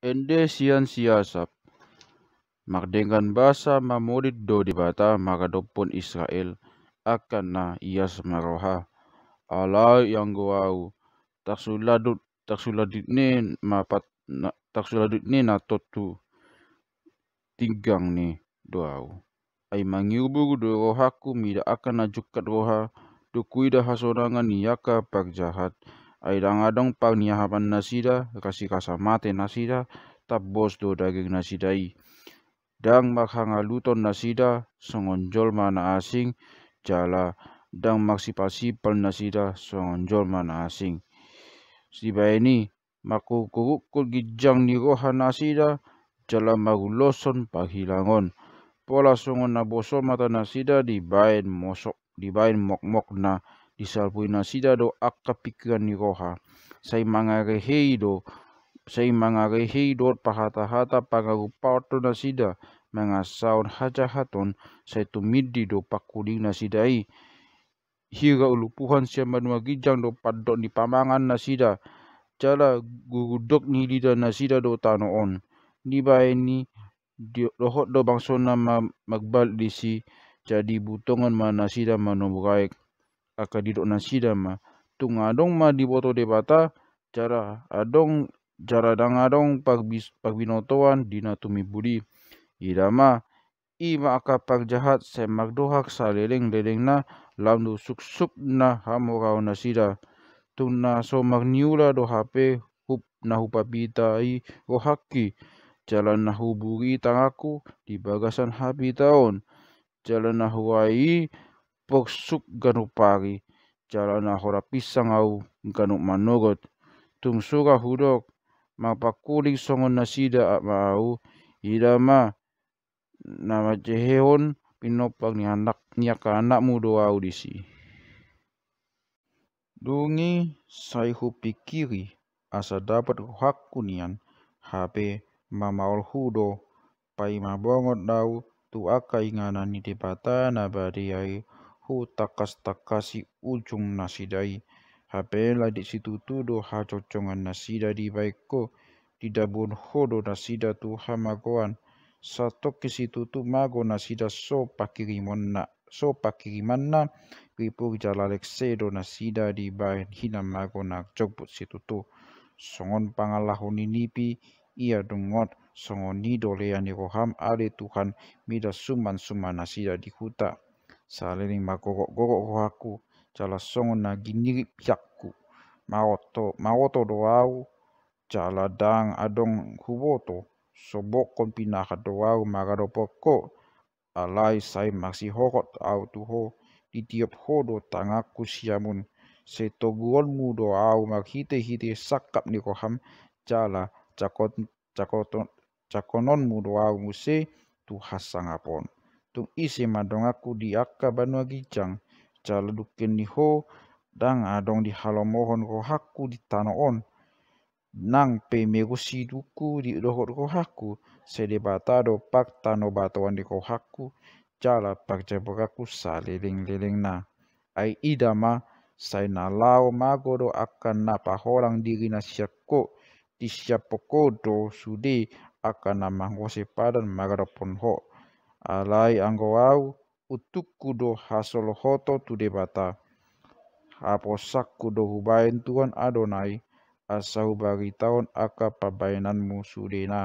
endesian siasap. Mak dengan basa mamulit do di bata dopun Israel akan na ia maroha. Allah yang guau taksuladut taksuladut ni mapat na, taksuladut ni natotu tinggang ni doau. Ay mangyubug do rohaku mida akan najukat roha kuida hasorangan niyaka pagjahat. jahat aidang-adang pak niahapan nasida kasih kasamate nasida tap bos do daging nasidai dang makhangaluton nasida songonjol mana asing jala dang maksipasipal nasida songonjol mana asing siba ini makukukul gijang ni roha nasida jala maguloson pahilangon pola songon na boso mata nasida dibain mosok dibain mok na disalpuina sidado akta pikiran ni roha sai mangareheido sai mangareheido pahata-hata pangarupato na sida mangasaon hajahaton sai do pakulina nasidai hira ulupuhan siya manuagijang do padok ni pamangan nasida, sida jala gurudok ni lida nasida do tanoon di bae ni dohot do bangso na magbal disi jadi butongan manasida manubraik akadido nasida ma tunga adong ma di boto debata cara adong cara dangadong pagbis pagbinotoan dina budi, idama ima akapak jahat semak dohak sa leleng nah, nah, na lamdu suk suk na hamorau nasida so somak niula dohape hup na hupapita i rohaki jalan na huburi tangaku di bagasan habi tahun jalan na huai poksuk ganu pagi jalana hora pisang au ganu manogot tung suka hudok mapakuling songon nasida mau idama nama jehon pinopang ni anak niya ka anakmu doa audisi. Dungi saihu pikiri asa dapat hak kunian HP mamaol hudo pai mabongot dau tu akai nganan ni dipata na badiai hu takas takasi ujung nasidai habela di situ tu do ha cocongan nasida di baikko. di dabun hodo nasida tu hamagoan sato situ tu mago nasida so pakirimonna so pakirimanna ripu jalalek sedo nasida di bain hina mago nak jokbut situ tu songon pangalahuni nipi ia dungot songon ni doleani roham ale Tuhan mida suman suman nasida di huta salining makokok gokok ko aku cala songon na giniri piakku maoto maoto doau cala dang adong huboto sobok kon pinaka doau alai sai masih hokot au tuho di tiap hodo tangaku siamun seto guon mu doau mag hite hite sakap ni koham cala cakot cakoton cakonon mu doau muse tu hasangapon. tung isi madong aku di akka banua gijang cala duken ho dang adong di halamohon ko rohaku di tano on nang pe megusi duku di dohot rohaku, sede bata pak tano batuan di rohaku, haku pak jebok aku sa leling leleng na ai idama sai na lao magoro akan na pahorang diri na di siapoko do sudi akan na mangosi padan maga pon ho alai anggo au utuk kudo hasol hoto tu debata apo sak kudo hubain tuan adonai asau bari taon aka pabainanmu sudena